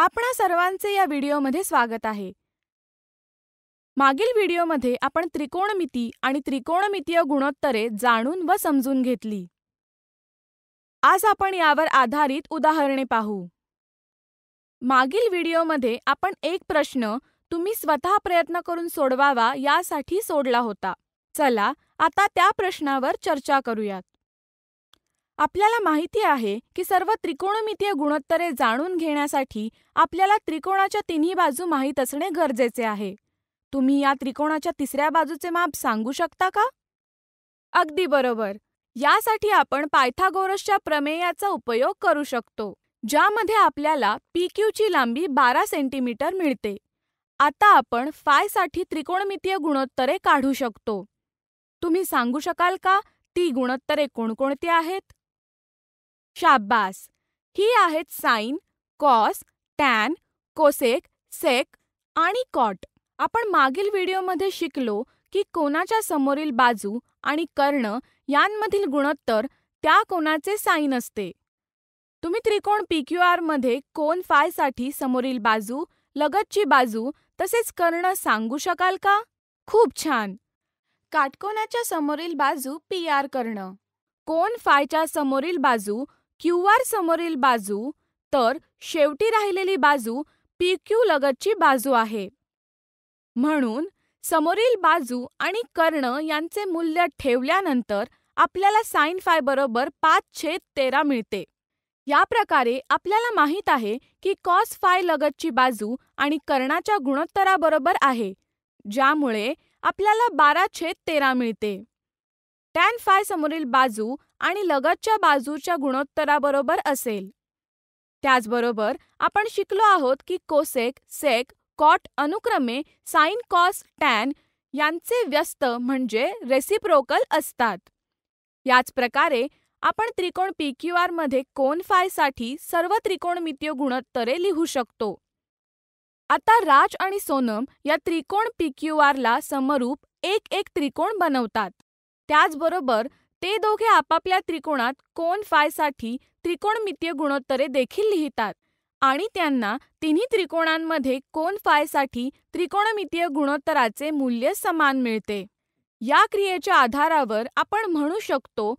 आपणा सर्वांचे या व्हिडिओमध्ये स्वागत आहे मागील व्हिडिओमध्ये आपण त्रिकोणमिती आणि त्रिकोणमितीय गुणोत्तरे जाणून व समजून घेतली आज आपण यावर आधारित उदाहरणे पाहू मागील व्हिडिओमध्ये आपण एक प्रश्न तुम्ही स्वतः प्रयत्न करून सोडवावा यासाठी सोडला होता चला आता त्या प्रश्नावर चर्चा करूयात आपल्याला माहिती आहे की सर्व त्रिकोणमितीय गुणोत्तरे जाणून घेण्यासाठी आपल्याला त्रिकोणाच्या तिन्ही बाजू माहीत असणे गरजेचे आहे तुम्ही या त्रिकोणाच्या तिसऱ्या बाजूचे माप सांगू शकता का अगदी बरोबर यासाठी आपण पायथागोरसच्या प्रमेयाचा उपयोग करू शकतो ज्यामध्ये आपल्याला पी क्यूची लांबी बारा सेंटीमीटर मिळते आता आपण फायसाठी त्रिकोणमितीय गुणोत्तरे काढू शकतो तुम्ही सांगू शकाल का ती गुणोत्तरे कोणकोणती आहेत शाब्बास ही आहेत sine cos tan cosec sec आणि कॉट आपण मागील व्हिडिओमध्ये शिकलो की कोणाच्या समोरील बाजू आणि कर्ण यांमधील गुणोत्तर त्या कोणाचे साईन असते तुम्ही त्रिकोण पी क्यू आरमध्ये कोन फायसाठी समोरील बाजू लगतची बाजू तसेच कर्ण सांगू शकाल का खूप छान काटकोनाच्या समोरील बाजू पी आर कर्ण कोन फायच्या समोरील बाजू क्यू आर समोरील बाजू तर शेवटी राहिलेली बाजू पी क्यू लगतची बाजू आहे म्हणून समोरील बाजू आणि कर्ण यांचे मूल्य ठेवल्यानंतर आपल्याला साइन फाय बरोबर पाच छेद तेरा मिळते या प्रकारे आपल्याला माहीत आहे की कॉस फाय लगतची बाजू आणि कर्णाच्या गुणोत्तराबरोबर आहे ज्यामुळे आपल्याला बारा छेद तेरा मिळते टॅन फाय समोरील बाजू आणि लगतच्या बाजूच्या गुणोत्तराबरोबर असेल त्याचबरोबर आपण शिकलो आहोत की कोसेक सेक कॉट अनुक्रमे साइन कॉस टॅन यांचे व्यस्त म्हणजे रेसिप्रोकल असतात याच प्रकारे आपण त्रिकोण पी क्यू आर मध्ये कोन फायसाठी सर्व त्रिकोणमितीय गुणोत्तरे लिहू शकतो आता राज आणि सोनम या त्रिकोण पी क्यू समरूप एक एक त्रिकोण बनवतात त्याचबरोबर ते दोघे आपापल्या त्रिकोणात कोन फायसाठी त्रिकोणमितीय गुणोत्तरे देखील लिहितात आणि त्यांना तिन्ही त्रिकोणांमध्ये कोन फायसाठी त्रिकोणमितीय गुणोत्तराचे मूल्य समान मिळते या क्रियेच्या आधारावर आपण म्हणू शकतो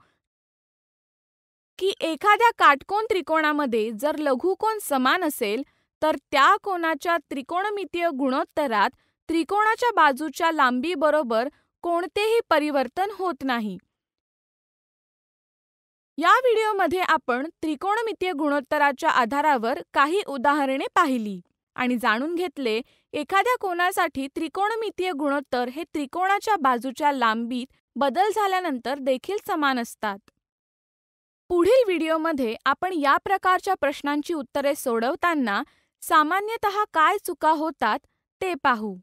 की एखाद्या काटकोन त्रिकोणामध्ये जर लघुकोन समान असेल तर त्या कोणाच्या त्रिकोणमितीय गुणोत्तरात त्रिकोणाच्या बाजूच्या लांबीबरोबर कोणतेही परिवर्तन होत नाही या व्हिडिओमध्ये आपण त्रिकोणमितीय गुणोत्तराच्या आधारावर काही उदाहरणे पाहिली आणि जाणून घेतले एखाद्या कोणासाठी त्रिकोणमितीय गुणोत्तर हे त्रिकोणाच्या बाजूच्या लांबीत बदल झाल्यानंतर देखील समान असतात पुढील व्हिडिओमध्ये आपण या प्रकारच्या प्रश्नांची उत्तरे सोडवताना सामान्यत काय चुका होतात ते पाहू